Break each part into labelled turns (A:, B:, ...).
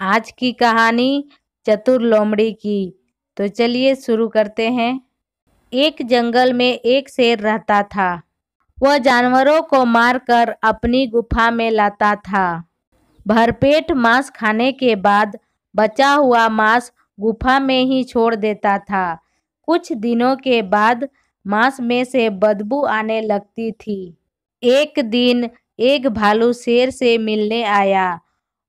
A: आज की कहानी चतुर लोमड़ी की तो चलिए शुरू करते हैं एक जंगल में एक शेर रहता था वह जानवरों को मारकर अपनी गुफा में लाता था भरपेट मांस खाने के बाद बचा हुआ मांस गुफा में ही छोड़ देता था कुछ दिनों के बाद मांस में से बदबू आने लगती थी एक दिन एक भालू शेर से मिलने आया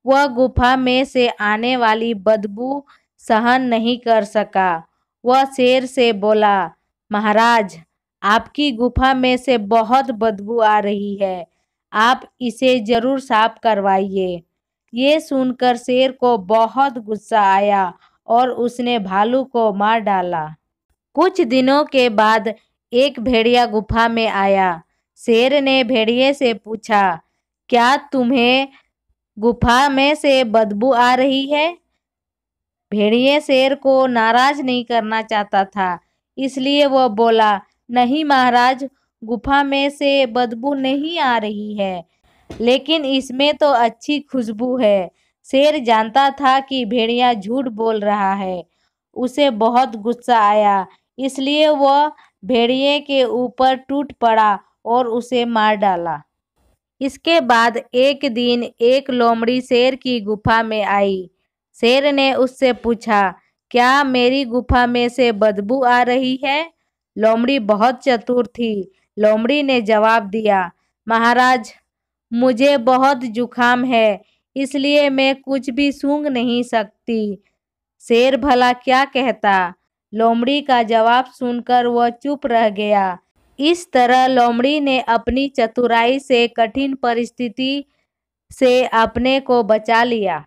A: वह गुफा में से आने वाली बदबू सहन नहीं कर सका वह शेर से बोला महाराज आपकी गुफा में से बहुत बदबू आ रही है आप इसे जरूर साफ करवाइए ये सुनकर शेर को बहुत गुस्सा आया और उसने भालू को मार डाला कुछ दिनों के बाद एक भेड़िया गुफा में आया शेर ने भेड़िए से पूछा क्या तुम्हें गुफा में से बदबू आ रही है भेड़िए शेर को नाराज नहीं करना चाहता था इसलिए वह बोला नहीं महाराज गुफा में से बदबू नहीं आ रही है लेकिन इसमें तो अच्छी खुशबू है शेर जानता था कि भेड़िया झूठ बोल रहा है उसे बहुत गुस्सा आया इसलिए वह भेड़िए के ऊपर टूट पड़ा और उसे मार डाला इसके बाद एक दिन एक लोमड़ी शेर की गुफा में आई शेर ने उससे पूछा क्या मेरी गुफा में से बदबू आ रही है लोमड़ी बहुत चतुर थी लोमड़ी ने जवाब दिया महाराज मुझे बहुत जुखाम है इसलिए मैं कुछ भी सूंघ नहीं सकती शेर भला क्या कहता लोमड़ी का जवाब सुनकर वह चुप रह गया इस तरह लोमड़ी ने अपनी चतुराई से कठिन परिस्थिति से अपने को बचा लिया